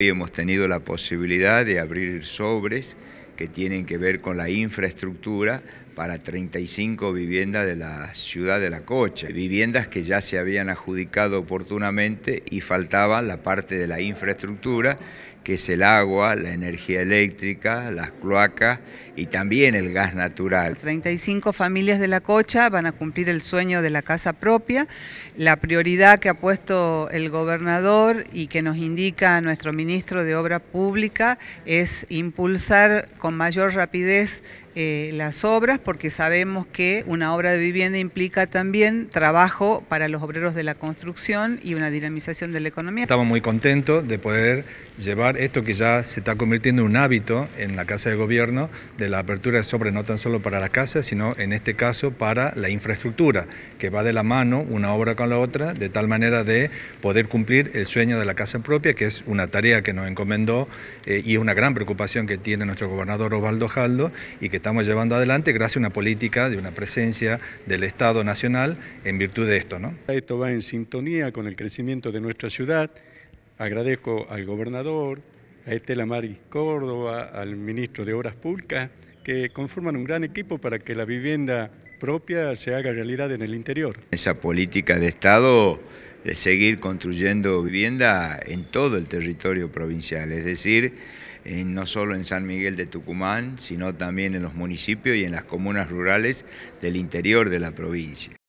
Hoy hemos tenido la posibilidad de abrir sobres que tienen que ver con la infraestructura para 35 viviendas de la ciudad de La Cocha, viviendas que ya se habían adjudicado oportunamente y faltaba la parte de la infraestructura que es el agua, la energía eléctrica, las cloacas y también el gas natural. 35 familias de La Cocha van a cumplir el sueño de la casa propia. La prioridad que ha puesto el gobernador y que nos indica nuestro ministro de Obra Pública es impulsar con mayor rapidez eh, las obras porque sabemos que una obra de vivienda implica también trabajo para los obreros de la construcción y una dinamización de la economía. Estamos muy contentos de poder llevar esto que ya se está convirtiendo en un hábito en la Casa de Gobierno de la apertura de sobre no tan solo para la casa, sino en este caso para la infraestructura, que va de la mano una obra con la otra, de tal manera de poder cumplir el sueño de la casa propia, que es una tarea que nos encomendó eh, y es una gran preocupación que tiene nuestro gobernador Osvaldo Jaldo y que estamos llevando adelante gracias a una política de una presencia del Estado Nacional en virtud de esto. Esto va en sintonía con el crecimiento de nuestra ciudad. Agradezco al gobernador, a Estela Maris Córdoba, al ministro de Obras Públicas, que conforman un gran equipo para que la vivienda propia se haga realidad en el interior. Esa política de Estado de seguir construyendo vivienda en todo el territorio provincial, es decir, no solo en San Miguel de Tucumán, sino también en los municipios y en las comunas rurales del interior de la provincia.